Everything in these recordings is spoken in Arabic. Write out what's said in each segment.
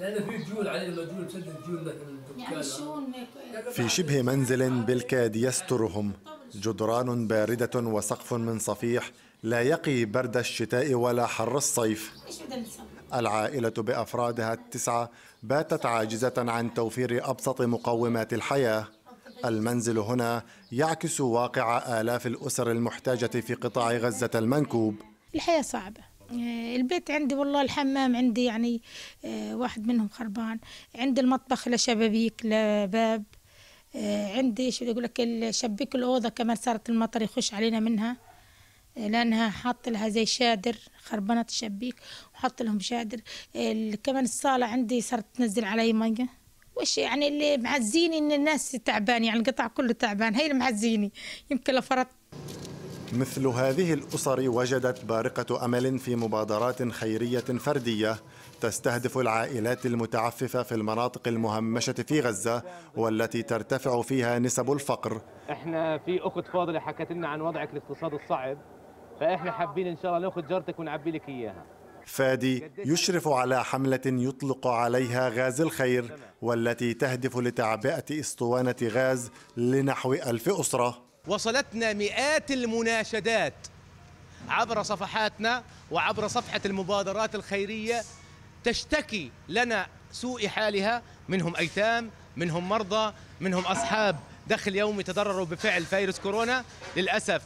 يعني في شبه منزل بالكاد يسترهم جدران باردة وسقف من صفيح لا يقي برد الشتاء ولا حر الصيف العائلة بأفرادها التسعة باتت عاجزة عن توفير أبسط مقومات الحياة المنزل هنا يعكس واقع آلاف الأسر المحتاجة في قطاع غزة المنكوب الحياة صعبة آه، البيت عندي والله الحمام عندي يعني آه، واحد منهم خربان عندي المطبخ لشبابيك لباب آه، عندي شو يقول لك الشبيك الأوضة كمان صارت المطر يخش علينا منها لأنها حاط لها زي شادر خربانات الشبيك وحط لهم شادر كمان الصالة عندي صارت تنزل علي مية وش يعني اللي معزيني ان الناس تعبان يعني القطع كله تعبان هي اللي معزيني يمكن لو فرضت مثل هذه الأسر وجدت بارقة أمل في مبادرات خيرية فردية تستهدف العائلات المتعففة في المناطق المهمشة في غزة والتي ترتفع فيها نسب الفقر احنا في أخت فاضلة حكت لنا عن وضعك الاقتصادي الصعب فاحنا حابين ان شاء الله ناخذ جارتك ونعبي لك اياها فادي يشرف على حملة يطلق عليها غاز الخير والتي تهدف لتعبئة اسطوانة غاز لنحو ألف أسرة وصلتنا مئات المناشدات عبر صفحاتنا وعبر صفحة المبادرات الخيرية تشتكي لنا سوء حالها منهم أيتام منهم مرضى منهم أصحاب دخل يومي تضرروا بفعل فيروس كورونا للأسف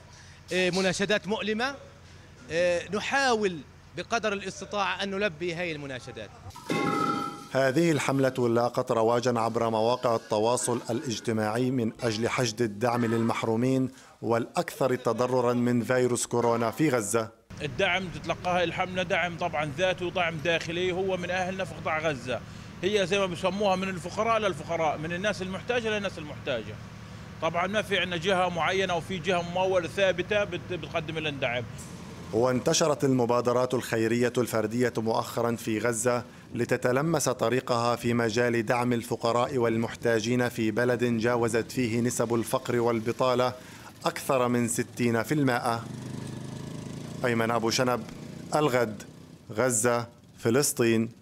آه، مناشدات مؤلمة آه، نحاول بقدر الاستطاعة أن نلبي هذه المناشدات هذه الحملة لاقت رواجا عبر مواقع التواصل الاجتماعي من أجل حشد الدعم للمحرومين والأكثر تضررا من فيروس كورونا في غزة الدعم تتلقاها الحملة دعم طبعا ذاتي ودعم داخلي هو من أهلنا في قطاع غزة هي زي ما بيسموها من الفقراء للفقراء من الناس المحتاجة للناس المحتاجة طبعا ما في عندنا جهة معينة وفي جهة ممولة ثابتة بتقدم لنا دعم وانتشرت المبادرات الخيرية الفردية مؤخرا في غزة لتتلمس طريقها في مجال دعم الفقراء والمحتاجين في بلد جاوزت فيه نسب الفقر والبطالة أكثر من 60% أيمن أبو شنب الغد غزة فلسطين